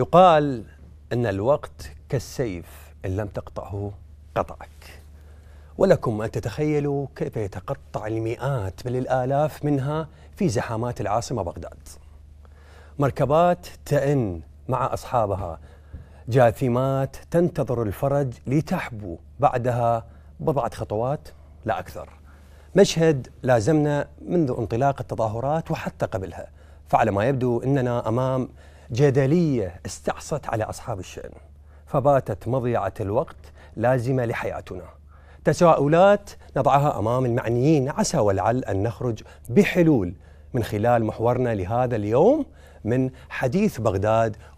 يقال أن الوقت كالسيف إن لم تقطعه قطعك ولكم أن تتخيلوا كيف يتقطع المئات بل الآلاف منها في زحامات العاصمة بغداد مركبات تئن مع أصحابها جاثمات تنتظر الفرج لتحبو بعدها بضعة خطوات لا أكثر مشهد لازمنا منذ انطلاق التظاهرات وحتى قبلها فعلى ما يبدو أننا أمام جدلية استعصت على أصحاب الشأن فباتت مضيعة الوقت لازمة لحياتنا تساؤلات نضعها أمام المعنيين عسى ولعل أن نخرج بحلول من خلال محورنا لهذا اليوم من حديث بغداد